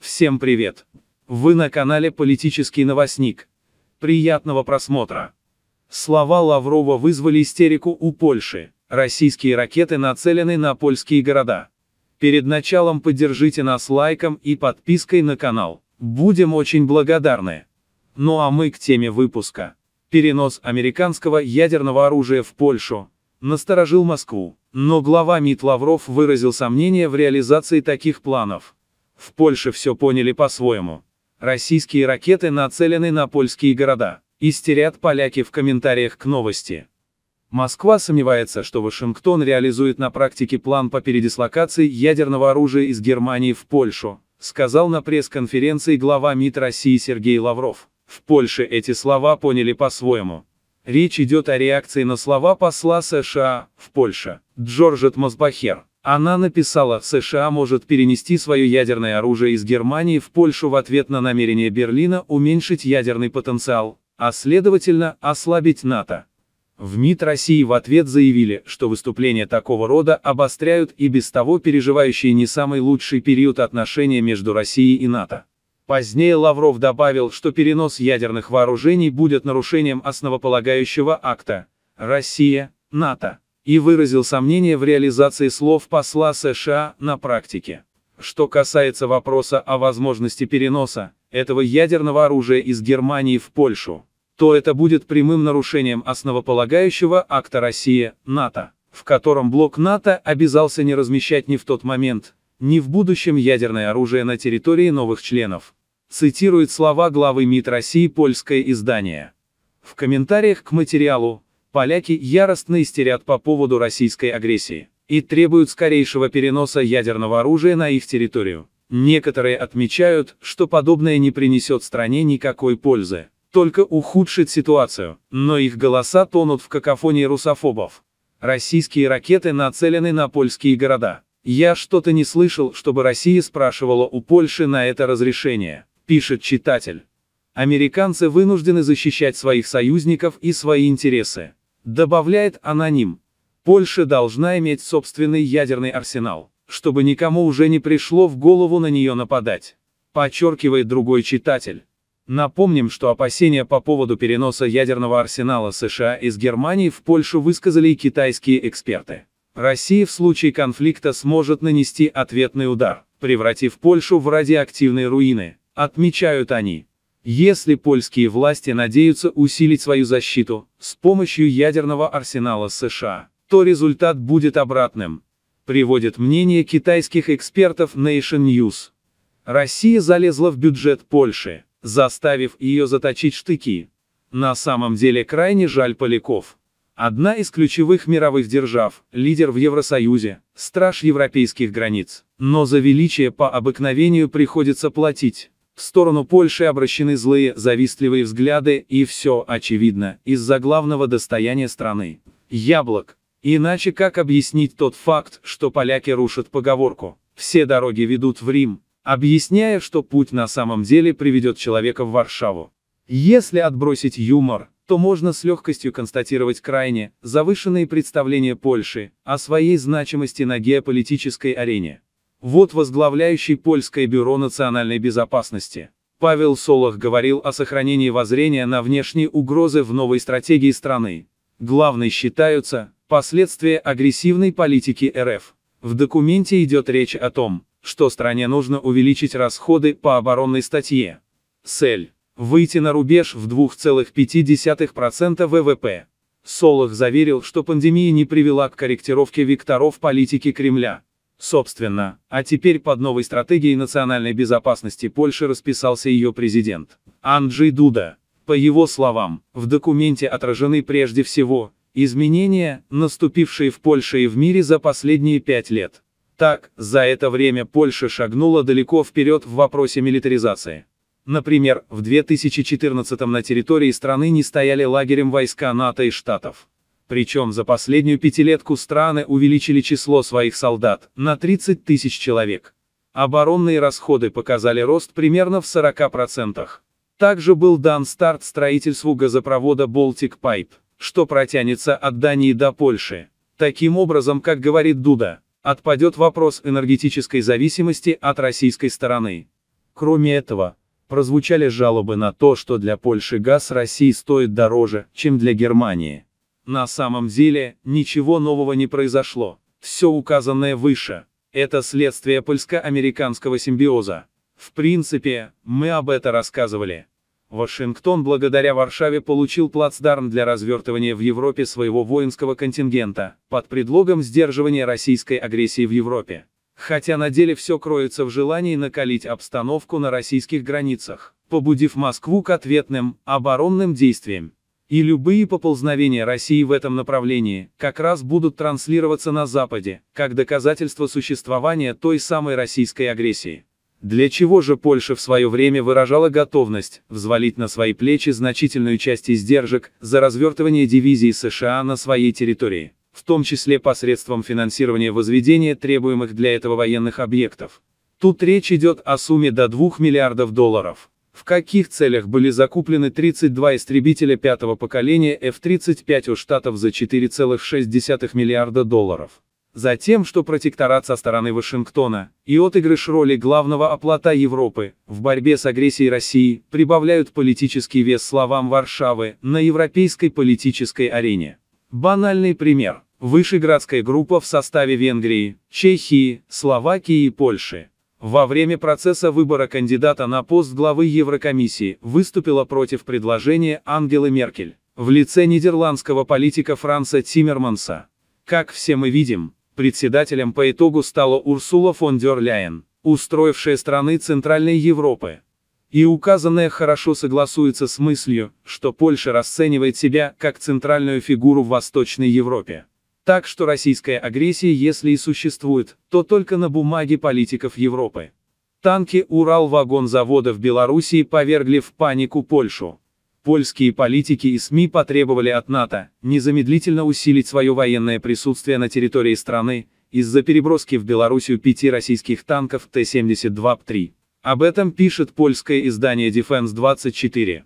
Всем привет! Вы на канале «Политический новостник». Приятного просмотра! Слова Лаврова вызвали истерику у Польши. Российские ракеты нацелены на польские города. Перед началом поддержите нас лайком и подпиской на канал. Будем очень благодарны. Ну а мы к теме выпуска. Перенос американского ядерного оружия в Польшу насторожил Москву. Но глава МИД Лавров выразил сомнения в реализации таких планов. В Польше все поняли по-своему. Российские ракеты нацелены на польские города. Истерят поляки в комментариях к новости. Москва сомневается, что Вашингтон реализует на практике план по передислокации ядерного оружия из Германии в Польшу, сказал на пресс-конференции глава МИД России Сергей Лавров. В Польше эти слова поняли по-своему. Речь идет о реакции на слова посла США в Польше Джорджет Мазбахер. Она написала, США может перенести свое ядерное оружие из Германии в Польшу в ответ на намерение Берлина уменьшить ядерный потенциал, а следовательно, ослабить НАТО. В МИД России в ответ заявили, что выступления такого рода обостряют и без того переживающие не самый лучший период отношения между Россией и НАТО. Позднее Лавров добавил, что перенос ядерных вооружений будет нарушением основополагающего акта «Россия, НАТО» и выразил сомнение в реализации слов посла США на практике. Что касается вопроса о возможности переноса этого ядерного оружия из Германии в Польшу, то это будет прямым нарушением основополагающего акта Россия, НАТО, в котором блок НАТО обязался не размещать ни в тот момент, ни в будущем ядерное оружие на территории новых членов. Цитирует слова главы МИД России польское издание. В комментариях к материалу поляки яростно истерят по поводу российской агрессии и требуют скорейшего переноса ядерного оружия на их территорию. Некоторые отмечают, что подобное не принесет стране никакой пользы, только ухудшит ситуацию, но их голоса тонут в какофонии русофобов. Российские ракеты нацелены на польские города. Я что-то не слышал, чтобы Россия спрашивала у Польши на это разрешение, пишет читатель. Американцы вынуждены защищать своих союзников и свои интересы. Добавляет аноним. Польша должна иметь собственный ядерный арсенал, чтобы никому уже не пришло в голову на нее нападать. Подчеркивает другой читатель. Напомним, что опасения по поводу переноса ядерного арсенала США из Германии в Польшу высказали и китайские эксперты. Россия в случае конфликта сможет нанести ответный удар, превратив Польшу в радиоактивные руины, отмечают они. Если польские власти надеются усилить свою защиту с помощью ядерного арсенала США, то результат будет обратным, приводит мнение китайских экспертов Nation News. Россия залезла в бюджет Польши, заставив ее заточить штыки. На самом деле крайне жаль поляков. Одна из ключевых мировых держав, лидер в Евросоюзе, страж европейских границ. Но за величие по обыкновению приходится платить. В сторону Польши обращены злые, завистливые взгляды, и все, очевидно, из-за главного достояния страны – яблок. Иначе как объяснить тот факт, что поляки рушат поговорку «все дороги ведут в Рим», объясняя, что путь на самом деле приведет человека в Варшаву. Если отбросить юмор, то можно с легкостью констатировать крайне завышенные представления Польши о своей значимости на геополитической арене. Вот возглавляющий Польское бюро национальной безопасности. Павел Солох говорил о сохранении воззрения на внешние угрозы в новой стратегии страны. Главной считаются последствия агрессивной политики РФ. В документе идет речь о том, что стране нужно увеличить расходы по оборонной статье. Цель выйти на рубеж в 2,5% ВВП. Солох заверил, что пандемия не привела к корректировке векторов политики Кремля. Собственно, а теперь под новой стратегией национальной безопасности Польши расписался ее президент. Анджей Дуда. По его словам, в документе отражены прежде всего изменения, наступившие в Польше и в мире за последние пять лет. Так, за это время Польша шагнула далеко вперед в вопросе милитаризации. Например, в 2014 на территории страны не стояли лагерем войска НАТО и Штатов. Причем за последнюю пятилетку страны увеличили число своих солдат на 30 тысяч человек. Оборонные расходы показали рост примерно в 40%. Также был дан старт строительству газопровода Baltic Pipe, что протянется от Дании до Польши. Таким образом, как говорит Дуда, отпадет вопрос энергетической зависимости от российской стороны. Кроме этого, прозвучали жалобы на то, что для Польши газ России стоит дороже, чем для Германии. На самом деле, ничего нового не произошло. Все указанное выше. Это следствие польско-американского симбиоза. В принципе, мы об этом рассказывали. Вашингтон благодаря Варшаве получил плацдарм для развертывания в Европе своего воинского контингента, под предлогом сдерживания российской агрессии в Европе. Хотя на деле все кроется в желании накалить обстановку на российских границах, побудив Москву к ответным, оборонным действиям. И любые поползновения России в этом направлении как раз будут транслироваться на Западе, как доказательство существования той самой российской агрессии. Для чего же Польша в свое время выражала готовность взвалить на свои плечи значительную часть издержек за развертывание дивизии США на своей территории? в том числе посредством финансирования возведения требуемых для этого военных объектов. Тут речь идет о сумме до 2 миллиардов долларов. В каких целях были закуплены 32 истребителя пятого поколения F-35 у Штатов за 4,6 миллиарда долларов? Затем, что протекторат со стороны Вашингтона и отыгрыш роли главного оплота Европы в борьбе с агрессией России прибавляют политический вес словам Варшавы на европейской политической арене. Банальный пример. Вышеградская группа в составе Венгрии, Чехии, Словакии и Польши. Во время процесса выбора кандидата на пост главы Еврокомиссии выступила против предложения Ангелы Меркель в лице нидерландского политика Франца Тиммерманса. Как все мы видим, председателем по итогу стала Урсула фон дер Ляйен, устроившая страны Центральной Европы. И указанное хорошо согласуется с мыслью, что Польша расценивает себя как центральную фигуру в Восточной Европе. Так что российская агрессия, если и существует, то только на бумаге политиков Европы. Танки Урал-вагонзавода в Белоруссии повергли в панику Польшу. Польские политики и СМИ потребовали от НАТО незамедлительно усилить свое военное присутствие на территории страны из-за переброски в Белоруссию пяти российских танков Т-72-3. Об этом пишет польское издание Defense 24.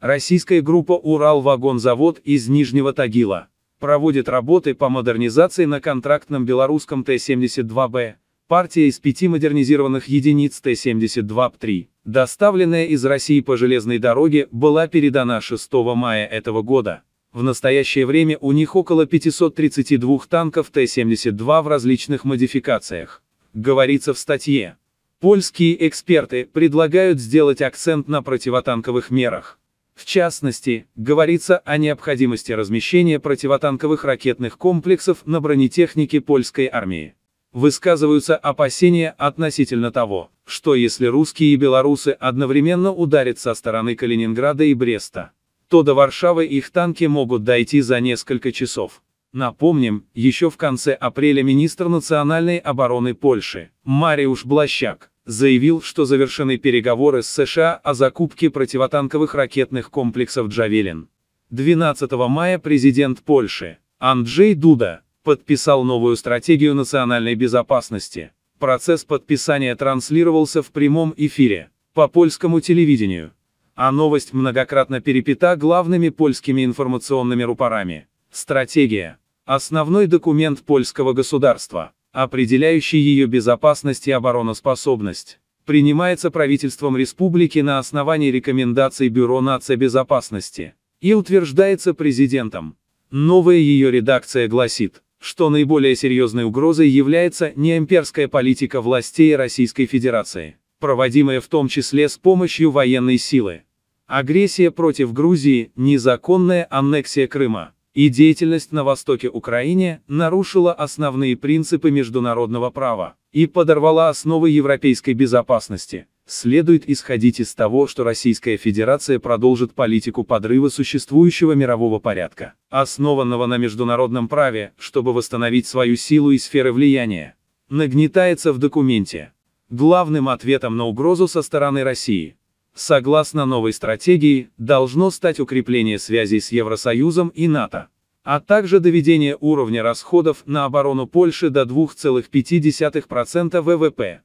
Российская группа Урал-Вагонзавод из Нижнего Тагила проводит работы по модернизации на контрактном белорусском Т-72Б. Партия из пяти модернизированных единиц Т-72-3, доставленная из России по железной дороге, была передана 6 мая этого года. В настоящее время у них около 532 танков Т-72 в различных модификациях. Говорится в статье. Польские эксперты предлагают сделать акцент на противотанковых мерах. В частности, говорится о необходимости размещения противотанковых ракетных комплексов на бронетехнике польской армии. Высказываются опасения относительно того, что если русские и белорусы одновременно ударят со стороны Калининграда и Бреста, то до Варшавы их танки могут дойти за несколько часов. Напомним, еще в конце апреля министр национальной обороны Польши Мариуш Блащак заявил, что завершены переговоры с США о закупке противотанковых ракетных комплексов «Джавелин». 12 мая президент Польши Анджей Дуда подписал новую стратегию национальной безопасности. Процесс подписания транслировался в прямом эфире по польскому телевидению, а новость многократно перепита главными польскими информационными рупорами. Стратегия Основной документ польского государства, определяющий ее безопасность и обороноспособность, принимается правительством республики на основании рекомендаций Бюро безопасности и утверждается президентом. Новая ее редакция гласит, что наиболее серьезной угрозой является неимперская политика властей Российской Федерации, проводимая в том числе с помощью военной силы. Агрессия против Грузии, незаконная аннексия Крыма – и деятельность на востоке Украины нарушила основные принципы международного права и подорвала основы европейской безопасности. Следует исходить из того, что Российская Федерация продолжит политику подрыва существующего мирового порядка, основанного на международном праве, чтобы восстановить свою силу и сферы влияния. Нагнетается в документе. Главным ответом на угрозу со стороны России согласно новой стратегии, должно стать укрепление связей с Евросоюзом и НАТО, а также доведение уровня расходов на оборону Польши до 2,5% ВВП.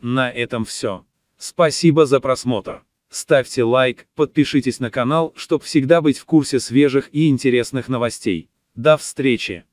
На этом все. Спасибо за просмотр. Ставьте лайк, подпишитесь на канал, чтобы всегда быть в курсе свежих и интересных новостей. До встречи!